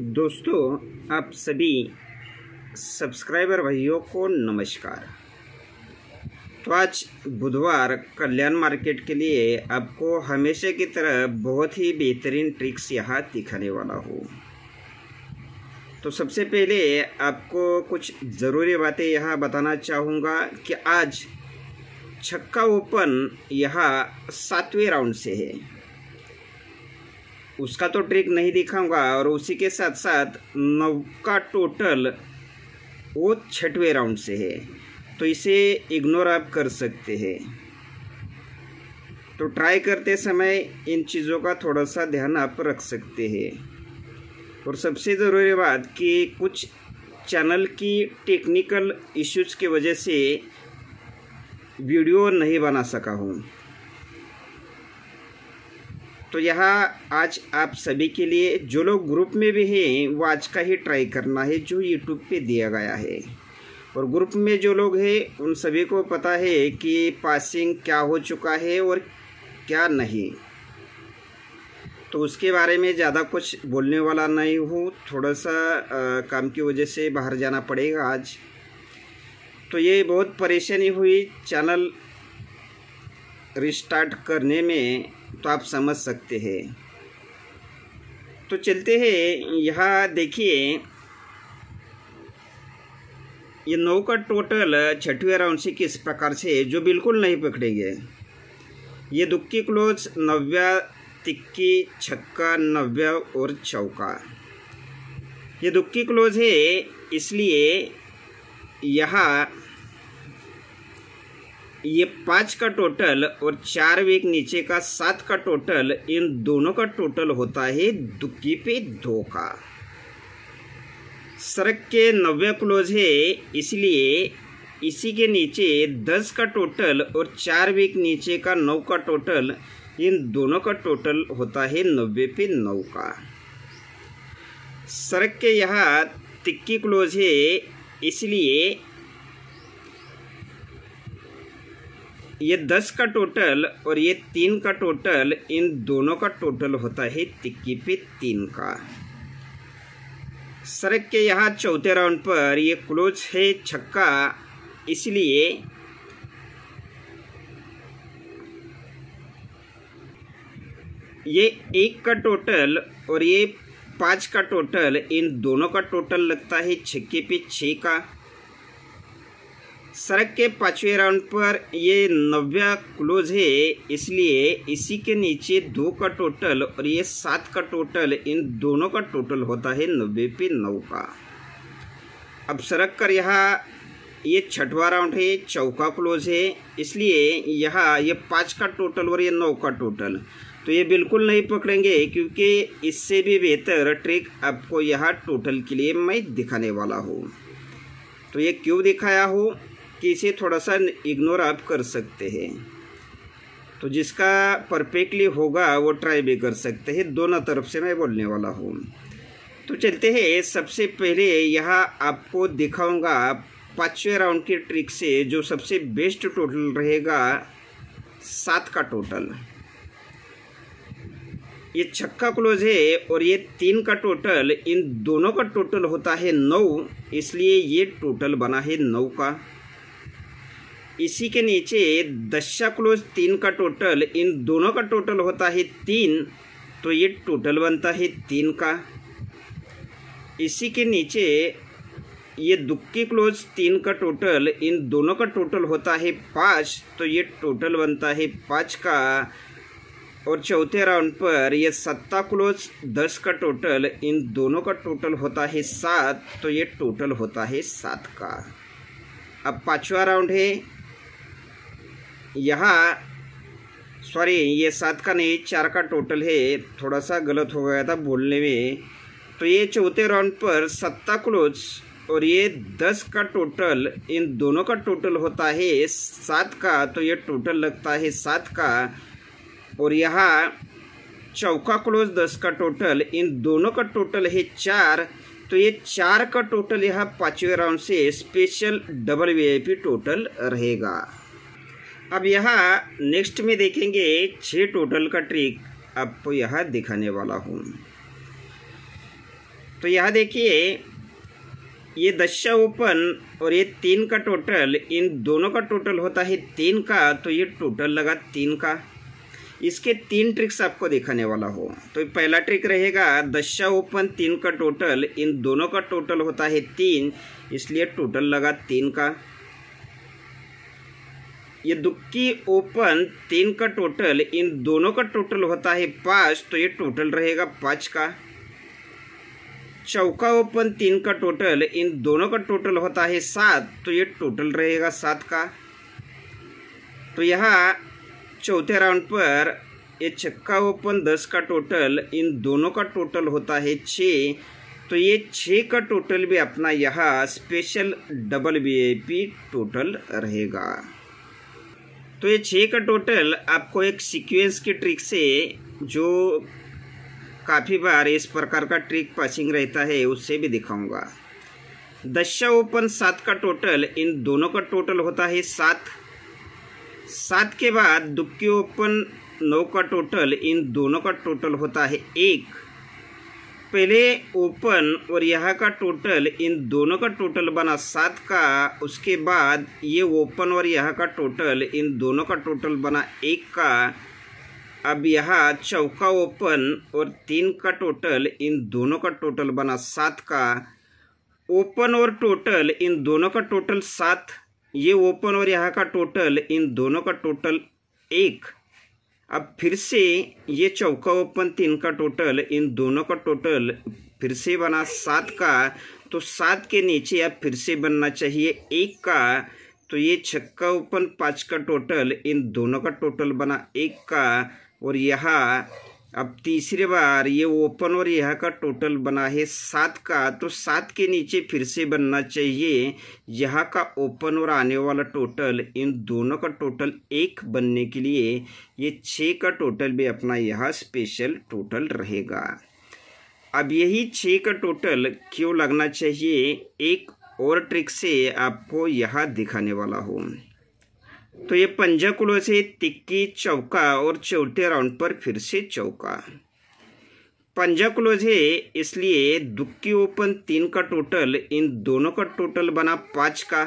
दोस्तों आप सभी सब्सक्राइबर भाइयों को नमस्कार तो आज बुधवार कल्याण मार्केट के लिए आपको हमेशा की तरह बहुत ही बेहतरीन ट्रिक्स यहाँ दिखाने वाला हूँ तो सबसे पहले आपको कुछ ज़रूरी बातें यहाँ बताना चाहूँगा कि आज छक्का ओपन यहाँ सातवें राउंड से है उसका तो ट्रिक नहीं दिखाऊंगा और उसी के साथ साथ नव का टोटल वो छठवें राउंड से है तो इसे इग्नोर आप कर सकते हैं तो ट्राई करते समय इन चीज़ों का थोड़ा सा ध्यान आप रख सकते हैं और सबसे ज़रूरी बात कि कुछ चैनल की टेक्निकल इश्यूज की वजह से वीडियो नहीं बना सका हूँ तो यहाँ आज आप सभी के लिए जो लोग ग्रुप में भी हैं वो आज का ही ट्राई करना है जो यूट्यूब पे दिया गया है और ग्रुप में जो लोग हैं उन सभी को पता है कि पासिंग क्या हो चुका है और क्या नहीं तो उसके बारे में ज़्यादा कुछ बोलने वाला नहीं हूँ थोड़ा सा आ, काम की वजह से बाहर जाना पड़ेगा आज तो ये बहुत परेशानी हुई चैनल रिस्टार्ट करने में तो आप समझ सकते हैं तो चलते हैं यहाँ देखिए ये नौ का टोटल छठवें राउंड से किस प्रकार से जो बिल्कुल नहीं पकड़ेंगे ये दुक्की क्लोज नव्या तिक्की छक्का नव्या और चौका ये दुक्की क्लोज है इसलिए यहाँ ये पाँच का टोटल और चार वीक नीचे का सात का टोटल इन दोनों का टोटल होता है दुक्की पे दो का सड़क के नब्बे क्लोज है इसलिए इसी के नीचे दस का टोटल और चार वीक नीचे का नौ का टोटल इन दोनों का टोटल होता है नब्बे पे नौ का सड़क के यहाँ तिक्की क्लोज है इसलिए ये दस का टोटल और ये तीन का टोटल इन दोनों का टोटल होता है तिक्की पे तीन का सड़क के यहाँ चौथे राउंड पर ये क्लोज है छक्का इसलिए ये एक का टोटल और ये पाँच का टोटल इन दोनों का टोटल लगता है छक्के पे छः का सड़क के पांचवें राउंड पर ये नब्बे क्लोज है इसलिए इसी के नीचे दो का टोटल और ये सात का टोटल इन दोनों का टोटल होता है नब्बे पे नौ का अब सड़क कर यहाँ ये छठवा राउंड है चौका क्लोज है इसलिए यहाँ ये पाँच का टोटल और ये नौ का टोटल तो ये बिल्कुल नहीं पकड़ेंगे क्योंकि इससे भी बेहतर ट्रिक आपको यहाँ टोटल के लिए मैं दिखाने वाला हूँ तो ये क्यों दिखाया हो कि इसे थोड़ा सा इग्नोर आप कर सकते हैं तो जिसका परफेक्टली होगा वो ट्राई भी कर सकते हैं दोनों तरफ से मैं बोलने वाला हूँ तो चलते हैं सबसे पहले यहाँ आपको दिखाऊंगा पाँचवें राउंड की ट्रिक से जो सबसे बेस्ट टोटल रहेगा सात का टोटल ये छक्का क्लोज है और ये तीन का टोटल इन दोनों का टोटल होता है नौ इसलिए ये टोटल बना है नौ का इसी के नीचे दशा क्लोज तीन का टोटल इन दोनों का टोटल होता है तीन तो ये टोटल बनता है तीन का इसी के नीचे ये दुक्की क्लोज तीन का टोटल इन दोनों का टोटल होता है पाँच तो ये टोटल बनता है पाँच का और चौथे राउंड पर ये सत्ता क्लोज दस का टोटल इन दोनों का टोटल होता है सात तो ये टोटल होता है सात का अब पाँचवा राउंड है यहाँ सॉरी ये सात का नहीं चार का टोटल है थोड़ा सा गलत हो गया था बोलने में तो ये चौथे राउंड पर सत्ता क्लोज और ये दस का टोटल इन दोनों का टोटल होता है सात का तो ये टोटल लगता है सात का और यहाँ चौका क्लोज दस का टोटल इन दोनों का टोटल है चार तो ये चार का टोटल यहाँ पाँचवें राउंड से स्पेशल डबल वी टोटल रहेगा अब यहाँ नेक्स्ट में देखेंगे छः टोटल का ट्रिक आपको यह दिखाने वाला हूँ तो यह देखिए ये दशा ओपन और ये तीन का टोटल इन दोनों का टोटल होता है तीन का तो ये टोटल लगा तीन का इसके तीन ट्रिक्स आपको दिखाने वाला हो तो पहला ट्रिक रहेगा दशा ओपन तीन का टोटल इन दोनों का टोटल होता है तीन इसलिए टोटल लगा तीन का ये दुक्की ओपन तीन का टोटल इन दोनों का टोटल होता है पाँच तो ये टोटल रहेगा पाँच का चौका ओपन तीन का टोटल इन दोनों का टोटल होता है सात तो ये टोटल रहेगा सात का तो यहाँ चौथे राउंड पर ये छक्का ओपन दस का टोटल इन दोनों का टोटल होता है छः तो ये छः का टोटल भी अपना यहाँ स्पेशल डबल वीआईपी टोटल रहेगा तो ये छः का टोटल आपको एक सीक्वेंस की ट्रिक से जो काफ़ी बार इस प्रकार का ट्रिक पासिंग रहता है उससे भी दिखाऊंगा दशा ओपन सात का टोटल इन दोनों का टोटल होता है सात सात के बाद दुबकी ओपन नौ का टोटल इन दोनों का टोटल होता है एक पहले ओपन और यहाँ का टोटल इन दोनों का टोटल बना सात का उसके बाद ये ओपन और यहाँ का टोटल इन दोनों का टोटल बना एक का अब यहाँ चौका ओपन और तीन का टोटल इन दोनों का टोटल बना सात का ओपन और टोटल इन दोनों का टोटल सात ये ओपन और यहाँ का टोटल इन दोनों का टोटल एक अब फिर से ये चौका ओपन तीन का टोटल इन दोनों का टोटल फिर से बना सात का तो सात के नीचे अब फिर से बनना चाहिए एक का तो ये छक्का ओपन पाँच का टोटल इन दोनों का टोटल बना एक का और यहाँ अब तीसरे बार ये ओपन और यह का टोटल बना है सात का तो सात के नीचे फिर से बनना चाहिए यह का ओपन और आने वाला टोटल इन दोनों का टोटल एक बनने के लिए ये छः का टोटल भी अपना यह स्पेशल टोटल रहेगा अब यही छः का टोटल क्यों लगना चाहिए एक और ट्रिक से आपको यह दिखाने वाला हूँ तो ये पंजाकुलों से तिक्की चौका और चौथे राउंड पर फिर से चौका पंजा क्लोज है इसलिए दुक्की ओपन तीन का टोटल इन दोनों का टोटल बना पाँच का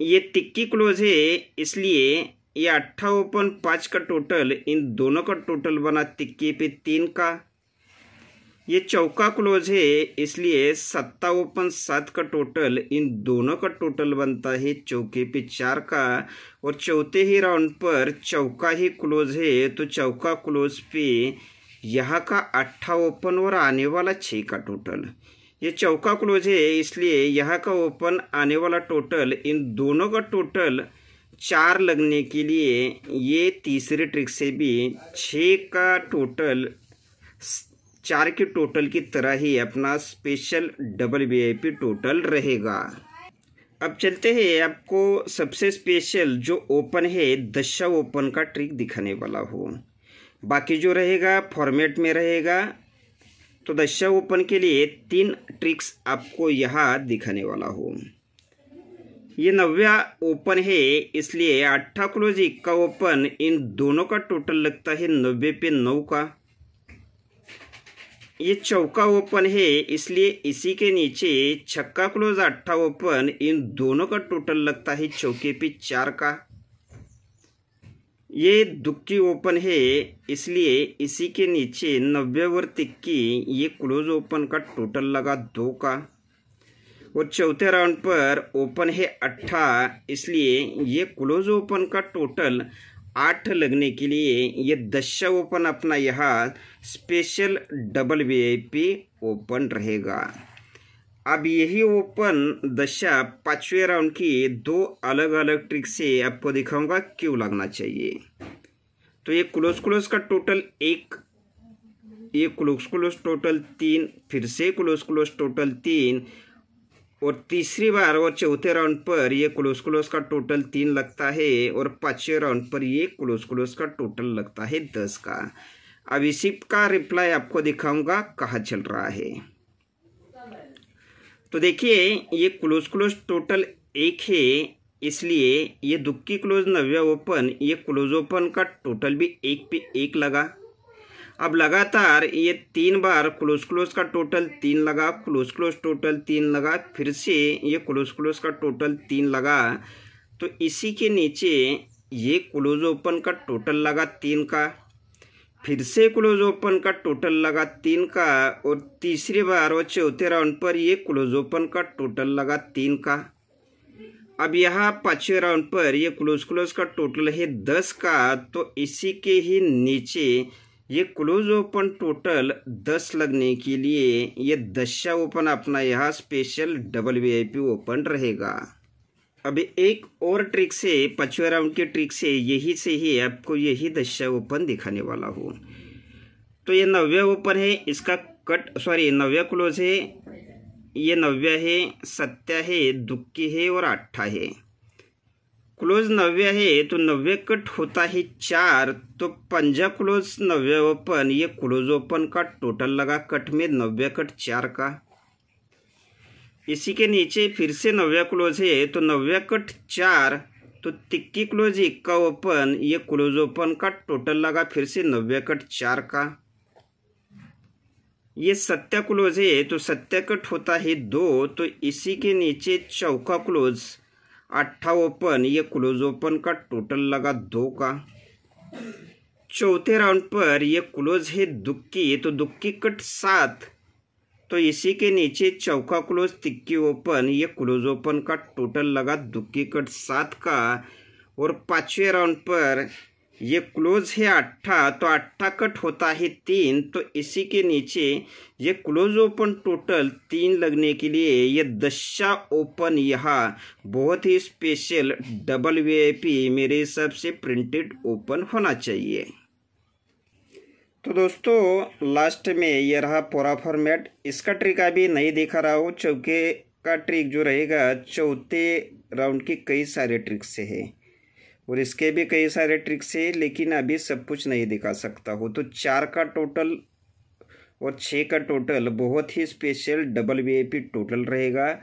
ये तिक्की क्लोज है इसलिए ये अट्ठा ओपन पाँच का टोटल इन दोनों का टोटल बना तिक्की पे तीन का ये चौका क्लोज है इसलिए ओपन सात का टोटल इन दोनों का टोटल बनता है चौके पे चार का और चौथे ही राउंड पर चौका ही क्लोज है तो चौका क्लोज पे यहाँ का अट्ठा ओपन और आने वाला छः का टोटल ये चौका क्लोज है इसलिए यहाँ का ओपन आने वाला टोटल इन दोनों का टोटल चार लगने के लिए ये तीसरे ट्रिक से भी छः का टोटल चार के टोटल की तरह ही अपना स्पेशल डबल वीआईपी टोटल रहेगा अब चलते हैं आपको सबसे स्पेशल जो ओपन है दशा ओपन का ट्रिक दिखाने वाला हो बाकी जो रहेगा फॉर्मेट में रहेगा तो दशा ओपन के लिए तीन ट्रिक्स आपको यहाँ दिखाने वाला हो ये नव्या ओपन है इसलिए अट्ठा क्लोज का ओपन इन दोनों का टोटल लगता है नब्बे पे नौ का ये चौका ओपन है इसलिए इसी के नीचे छक्का क्लोज अट्ठा ओपन इन दोनों का टोटल लगता है चौके पे चार का ये दुक्की ओपन है इसलिए इसी के नीचे नब्बे तक तिक्की ये क्लोज ओपन का टोटल लगा दो का और चौथे राउंड पर ओपन है अट्ठा इसलिए ये क्लोज ओपन का टोटल आठ लगने के लिए ये दशा ओपन अपना यह स्पेशल डबल वीआईपी ओपन रहेगा अब यही ओपन दशा पाँचवें राउंड की दो अलग अलग ट्रिक से आपको दिखाऊंगा क्यों लगना चाहिए तो ये क्लोज क्लोज का टोटल एक ये क्लोज क्लोज टोटल तीन फिर से क्लोज क्लोज टोटल तीन और तीसरी बार और चौथे राउंड पर ये क्लोज क्लोज का टोटल तीन लगता है और पाँचवें राउंड पर ये क्लोज क्लोज का टोटल लगता है दस का अब इसी का रिप्लाई आपको दिखाऊंगा कहाँ चल रहा है तो देखिए ये क्लोज क्लोज टोटल एक है इसलिए ये दुक्की क्लोज नव्या ओपन ये क्लोज ओपन का टोटल भी एक पे एक लगा अब लगातार ये तीन बार क्लोज क्लोज का टोटल तीन लगा क्लोज क्लोज टोटल तीन लगा फिर से ये क्लोज क्लोज का टोटल तीन लगा तो इसी के नीचे ये क्लोज ओपन का टोटल लगा तीन का फिर से क्लोज ओपन का टोटल लगा तीन का और तीसरी बार और चौथे राउंड पर ये क्लोज ओपन का टोटल लगा तीन का अब यहाँ पाँचवें राउंड पर ये क्लोज क्लोज का टोटल है दस का तो इसी के ही नीचे ये क्लोज ओपन टोटल दस लगने के लिए ये दशा ओपन अपना यहाँ स्पेशल डबल वीआईपी ओपन रहेगा अभी एक और ट्रिक से पाँचवें राउंड के ट्रिक से यही से ही आपको यही दशा ओपन दिखाने वाला हो तो ये नव्या ओपन है इसका कट सॉरी नव्या क्लोज है ये नव्या है सत्या है दुक्की है और आठा है क्लोज नव्य है तो नव्य कट होता है चार तो पंजा क्लोज नव्य ओपन ये क्लोज ओपन का टोटल लगा कट में नव्य कट चार का इसी के नीचे फिर से नव्य क्लोज है तो नव्य कट चार तो तिक्की क्लोज इक्का ओपन ये क्लोज ओपन का टोटल लगा फिर से नव्य कट चार का ये सत्या क्लोज है तो सत्या कट होता है दो तो इसी के नीचे चौका क्लोज अट्ठा ओपन ये क्लोज ओपन का टोटल लगा दो का चौथे राउंड पर ये क्लोज है दुक्की तो दुक्की कट सात तो इसी के नीचे चौका क्लोज तिक्की ओपन ये क्लोज ओपन का टोटल लगा दुक्की कट सात का और पाँचवें राउंड पर ये क्लोज है अट्ठा तो अट्ठा कट होता है तीन तो इसी के नीचे ये क्लोज ओपन टोटल तीन लगने के लिए ये दशा ओपन यहाँ बहुत ही स्पेशल डबल वीआईपी मेरे हिसाब से प्रिंटेड ओपन होना चाहिए तो दोस्तों लास्ट में ये रहा पूरा फॉर्मेट इसका ट्रिक अभी नहीं दिखा रहा हूँ चौके का ट्रिक जो रहेगा चौथे राउंड के कई सारे ट्रिक्स है और इसके भी कई सारे ट्रिक्स है लेकिन अभी सब कुछ नहीं दिखा सकता हूँ तो चार का टोटल और छः का टोटल बहुत ही स्पेशल डबल वी टोटल रहेगा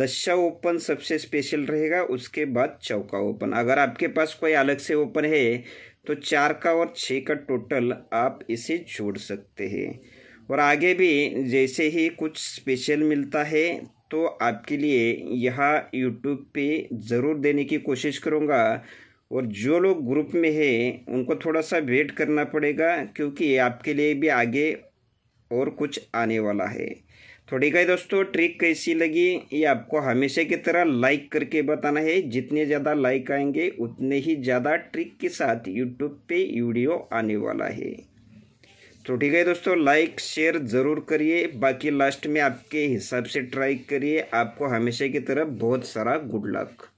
दशा ओपन सबसे स्पेशल रहेगा उसके बाद चौका ओपन अगर आपके पास कोई अलग से ओपन है तो चार का और छः का टोटल आप इसे जोड़ सकते हैं और आगे भी जैसे ही कुछ स्पेशल मिलता है तो आपके लिए यह यूट्यूब पे ज़रूर देने की कोशिश करूँगा और जो लोग ग्रुप में है उनको थोड़ा सा वेट करना पड़ेगा क्योंकि आपके लिए भी आगे और कुछ आने वाला है थोड़ी कहीं दोस्तों ट्रिक कैसी लगी ये आपको हमेशा की तरह लाइक करके बताना है जितने ज़्यादा लाइक आएंगे उतने ही ज़्यादा ट्रिक के साथ यूट्यूब पे वीडियो आने वाला है तो ठीक है दोस्तों लाइक शेयर ज़रूर करिए बाकी लास्ट में आपके हिसाब से ट्राई करिए आपको हमेशा की तरह बहुत सारा गुड लक